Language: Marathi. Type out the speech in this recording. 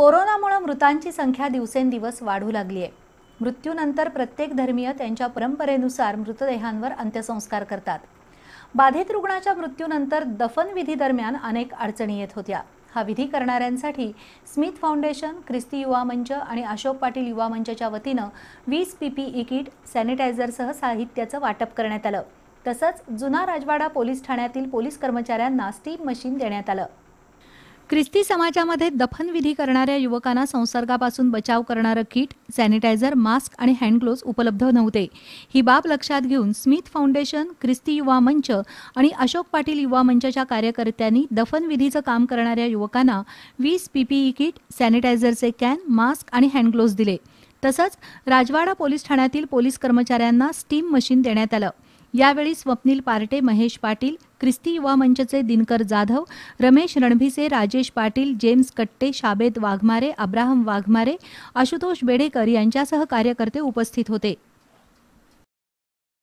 कोरोनामुळं मृतांची संख्या दिवसेंदिवस वाढू लागली आहे मृत्यूनंतर प्रत्येक धर्मीय त्यांच्या परंपरेनुसार मृतदेहांवर अंत्यसंस्कार करतात बाधित रुग्णाच्या मृत्यूनंतर दफनविधी दरम्यान अनेक अडचणी येत होत्या हा विधी करणाऱ्यांसाठी स्मिथ फाउंडेशन ख्रिस्ती युवा मंच आणि अशोक पाटील युवा मंचच्या वतीनं वीस पीपीई किट सॅनिटायझरसह साहित्याचं वाटप करण्यात आलं तसंच जुना राजवाडा पोलीस ठाण्यातील पोलीस कर्मचाऱ्यांना स्टीम मशीन देण्यात आलं ख्रिस्ती समाजामध्ये दफनविधी करणाऱ्या युवकांना संसर्गापासून बचाव करणारं किट सॅनिटायझर मास्क आणि हँडग्लोव्ज उपलब्ध नव्हते ही बाब लक्षात घेऊन स्मिथ फाउंडेशन ख्रिस्ती युवा मंच आणि अशोक पाटील युवा मंचाच्या कार्यकर्त्यांनी दफनविधीचं काम करणाऱ्या युवकांना वीस पीपीई किट सॅनिटायझरचे कॅन मास्क आणि हँडग्लोव्ज दिले तसंच राजवाडा पोलीस ठाण्यातील पोलीस कर्मचाऱ्यांना स्टीम मशीन देण्यात आलं यावेळी स्वप्नील पार्टे महेश पाटील ख्रिस्ती युवा मंचचे दिनकर जाधव रमेश रणभिसे राजेश पाटील जेम्स कट्टे शाबेद वाघमारे अब्राहम वाघमारे आशुतोष बेडेकर यांच्यासह कार्यकर्ते उपस्थित होते